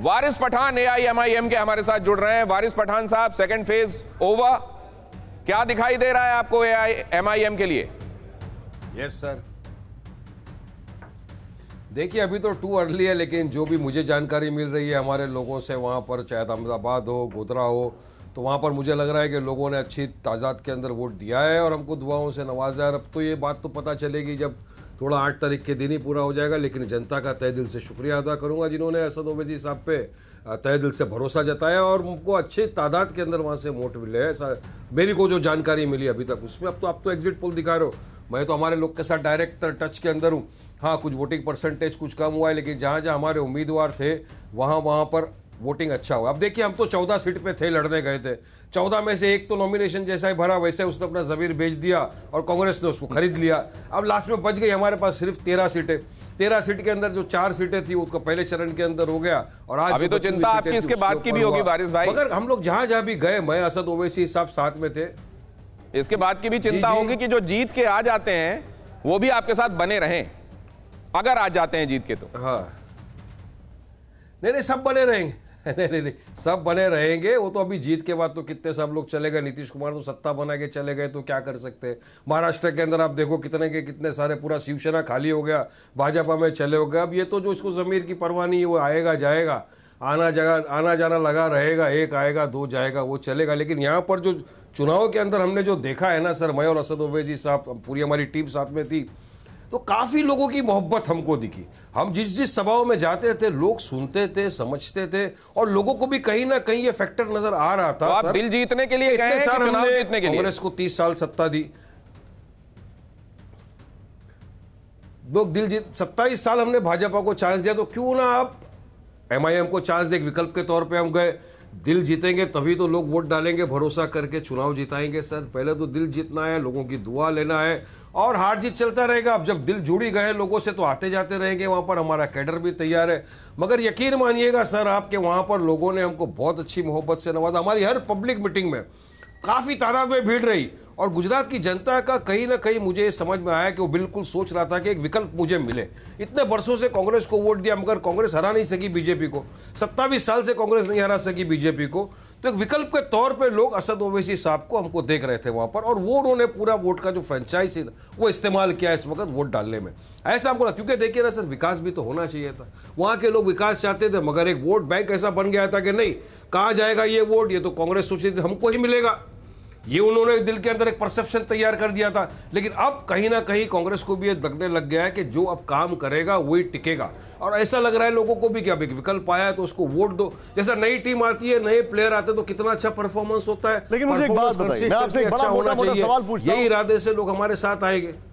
वारिस Pathan AIMIM के हमारे साथ जुड़ रहे हैं वारिस पठान साहब सेकंड फेज ओवर क्या दिखाई दे रहा है आपको एआईएमआईएम के लिए यस सर देखिए अभी तो टू अर्ली है लेकिन जो भी मुझे जानकारी मिल रही है हमारे लोगों से वहां पर चाहे अहमदाबाद हो गोधरा हो तो वहां पर मुझे लग रहा है कि लोगों ने अच्छी ताजात के अंदर वोट दिया है और हमको दुआओं से नवाजा है अब तो ये बात तो पता चलेगी जब थोड़ा आठ तारीख के दिन ही पूरा हो जाएगा लेकिन जनता का तय दिल से शुक्रिया अदा करूंगा जिन्होंने असद ओवैसी साहब पे तय दिल से भरोसा जताया और उनको अच्छे तादाद के अंदर वहाँ से वोट मिले ऐसा मेरी को जो जानकारी मिली अभी तक उसमें अब तो आप तो एग्जिट पोल दिखा रहे हो मैं तो हमारे लोग के साथ डायरेक्ट टच के अंदर हूँ हाँ कुछ वोटिंग परसेंटेज कुछ कम हुआ है लेकिन जहाँ जहाँ हमारे उम्मीदवार थे वहाँ वहाँ पर वोटिंग अच्छा हुआ अब देखिए हम तो चौदह सीट पे थे लड़ने गए थे चौदह में से एक तो नॉमिनेशन जैसा ही भरा वैसे उसने अपना जमीर बेच दिया और कांग्रेस ने उसको खरीद लिया अब लास्ट में बच गई हमारे पास सिर्फ तेरह सीटें तेरह सीट के अंदर जो चार सीटें थी उसका पहले चरण के अंदर हो गया और आज अभी तो चिंता आपकी इसके बाद की भी होगी बारिश भाई मगर हम लोग जहां जहां भी गए मैं असद ओवैसी साहब साथ में थे इसके बाद की भी चिंता होगी कि जो जीत के आ जाते हैं वो भी आपके साथ बने रहे अगर आ जाते हैं जीत के तो हाँ नहीं नहीं सब बने रहेंगे नहीं नहीं नहीं सब बने रहेंगे वो तो अभी जीत के बाद तो कितने सब लोग चले गए नीतीश कुमार तो सत्ता बना के चले गए तो क्या कर सकते हैं महाराष्ट्र के अंदर आप देखो कितने के कितने सारे पूरा शिवसेना खाली हो गया भाजपा में चले हो गए अब ये तो जो इसको ज़मीर की परवाह नहीं है वो आएगा जाएगा आना जगह आना जाना लगा रहेगा एक आएगा दो जाएगा वो चलेगा लेकिन यहाँ पर जो चुनाव के अंदर हमने जो देखा है ना सर मयूर असद असद जी साहब पूरी हमारी टीम साथ में थी तो काफ़ी लोगों की मोहब्बत हमको दिखी हम जिस जिस सभाओं में जाते थे लोग सुनते थे समझते थे और लोगों को भी कहीं ना कहीं ये फैक्टर नजर आ रहा था तो आप दिल जीतने के लिए जीतने के लिए कांग्रेस को तीस साल सत्ता दी लोग दिल जीत सत्ताईस साल हमने भाजपा को चांस दिया तो क्यों ना आप एमआईएम को चांस दे विकल्प के तौर पर हम गए दिल जीतेंगे तभी तो लोग वोट डालेंगे भरोसा करके चुनाव जिताएंगे सर पहले तो दिल जीतना है लोगों की दुआ लेना है और हार जीत चलता रहेगा अब जब दिल जुड़ी गए लोगों से तो आते जाते रहेंगे वहाँ पर हमारा कैडर भी तैयार है मगर यकीन मानिएगा सर आपके वहाँ पर लोगों ने हमको बहुत अच्छी मोहब्बत से नवाजा हमारी हर पब्लिक मीटिंग में काफ़ी तादाद में भीड़ रही और गुजरात की जनता का कहीं ना कहीं मुझे समझ में आया कि वो बिल्कुल सोच रहा था कि एक विकल्प मुझे मिले इतने वर्षों से कांग्रेस को वोट दिया मगर कांग्रेस हरा नहीं सकी बीजेपी को सत्तावीस साल से कांग्रेस नहीं हरा सकी बीजेपी को तो एक विकल्प के तौर पे लोग असद ओवैसी साहब को हमको देख रहे थे वहाँ पर और वो उन्होंने पूरा वोट का जो फ्रेंचाइज है वो इस्तेमाल किया इस वक्त वोट डालने में ऐसा हमको ना क्योंकि देखिए ना सर विकास भी तो होना चाहिए था वहाँ के लोग विकास चाहते थे मगर एक वोट बैंक ऐसा बन गया था कि नहीं कहाँ जाएगा ये वोट ये तो कांग्रेस सोच रही थी हमको ही मिलेगा ये उन्होंने दिल के अंदर एक परसेप्शन तैयार कर दिया था लेकिन अब कहीं ना कहीं कांग्रेस को भी ये दगने लग गया है कि जो अब काम करेगा वही टिकेगा और ऐसा लग रहा है लोगों को भी कि अब एक विकल्प आया है तो उसको वोट दो जैसा नई टीम आती है नए प्लेयर आते हैं तो कितना अच्छा परफॉर्मेंस होता है लेकिन मुझे एक बात बताइए मैं आपसे बड़ा अच्छा मोटा मोटा सवाल पूछता यही इरादे से लोग हमारे साथ आएंगे